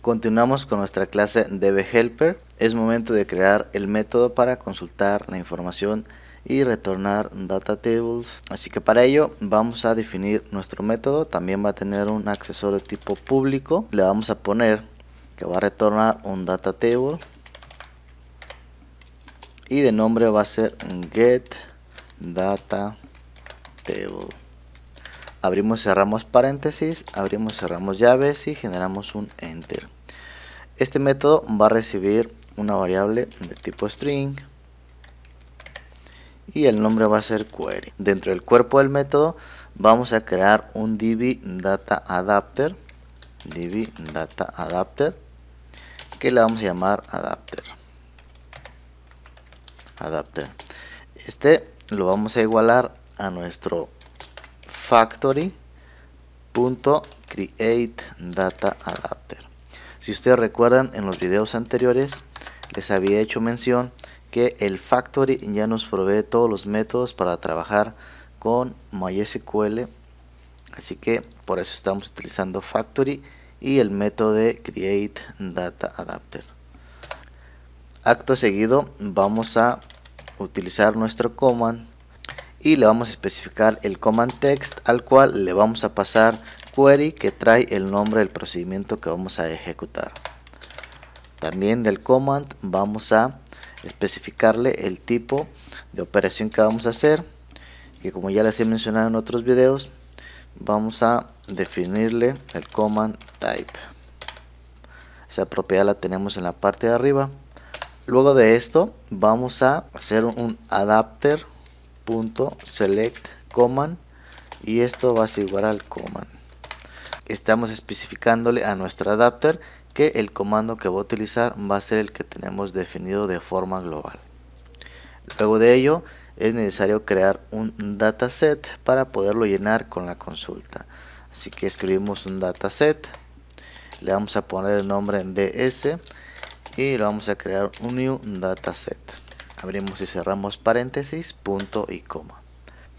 Continuamos con nuestra clase dbHelper, Es momento de crear el método para consultar la información y retornar data Así que para ello vamos a definir nuestro método. También va a tener un accesorio tipo público. Le vamos a poner que va a retornar un data table. Y de nombre va a ser getDataTable abrimos, cerramos paréntesis, abrimos, cerramos llaves y generamos un enter. Este método va a recibir una variable de tipo string y el nombre va a ser query. Dentro del cuerpo del método vamos a crear un DB data adapter, data adapter que le vamos a llamar adapter. Adapter. Este lo vamos a igualar a nuestro factory.createDataAdapter si ustedes recuerdan en los videos anteriores les había hecho mención que el factory ya nos provee todos los métodos para trabajar con MySQL así que por eso estamos utilizando factory y el método de createDataAdapter, acto seguido vamos a utilizar nuestro command y le vamos a especificar el command text al cual le vamos a pasar query que trae el nombre del procedimiento que vamos a ejecutar. También del command vamos a especificarle el tipo de operación que vamos a hacer que como ya les he mencionado en otros videos vamos a definirle el command type esa propiedad la tenemos en la parte de arriba luego de esto vamos a hacer un adapter punto select command y esto va a ser igual al command estamos especificándole a nuestro adapter que el comando que va a utilizar va a ser el que tenemos definido de forma global luego de ello es necesario crear un dataset para poderlo llenar con la consulta así que escribimos un dataset le vamos a poner el nombre en ds y le vamos a crear un new dataset abrimos y cerramos paréntesis, punto y coma.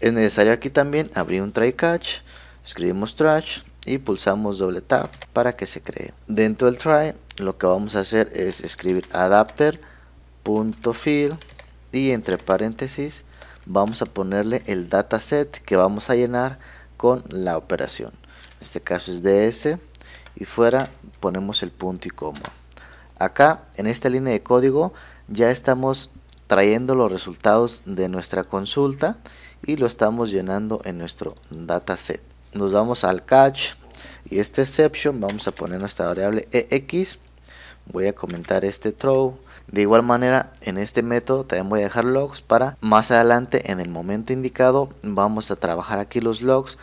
Es necesario aquí también abrir un try catch, escribimos trash y pulsamos doble tab para que se cree. Dentro del try lo que vamos a hacer es escribir adapter.fill y entre paréntesis vamos a ponerle el dataset que vamos a llenar con la operación. En este caso es ds y fuera ponemos el punto y coma. Acá en esta línea de código ya estamos trayendo los resultados de nuestra consulta y lo estamos llenando en nuestro dataset. Nos vamos al catch y este exception, vamos a poner nuestra variable EX, voy a comentar este throw. De igual manera, en este método también voy a dejar logs para más adelante, en el momento indicado, vamos a trabajar aquí los logs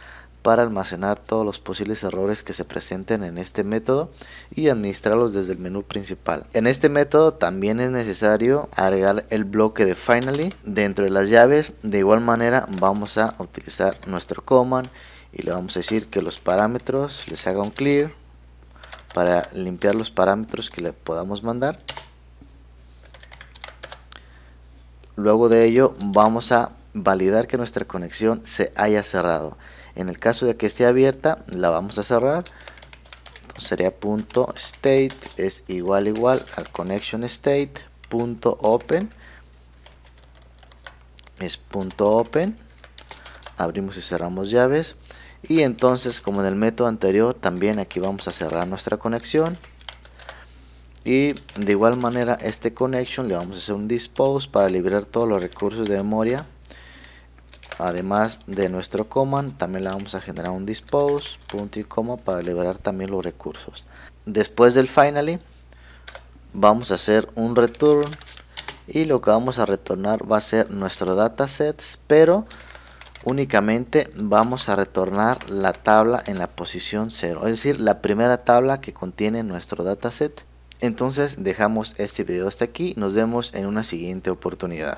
para almacenar todos los posibles errores que se presenten en este método y administrarlos desde el menú principal. En este método también es necesario agregar el bloque de finally dentro de las llaves. De igual manera vamos a utilizar nuestro command y le vamos a decir que los parámetros les haga un clear para limpiar los parámetros que le podamos mandar. Luego de ello vamos a validar que nuestra conexión se haya cerrado. En el caso de que esté abierta, la vamos a cerrar. Entonces sería .state es igual igual al connection state punto es .open. Abrimos y cerramos llaves. Y entonces, como en el método anterior, también aquí vamos a cerrar nuestra conexión. Y de igual manera, este connection le vamos a hacer un dispose para liberar todos los recursos de memoria además de nuestro command también le vamos a generar un dispose punto y coma para liberar también los recursos después del finally vamos a hacer un return y lo que vamos a retornar va a ser nuestro dataset. pero únicamente vamos a retornar la tabla en la posición 0 es decir la primera tabla que contiene nuestro dataset entonces dejamos este video hasta aquí nos vemos en una siguiente oportunidad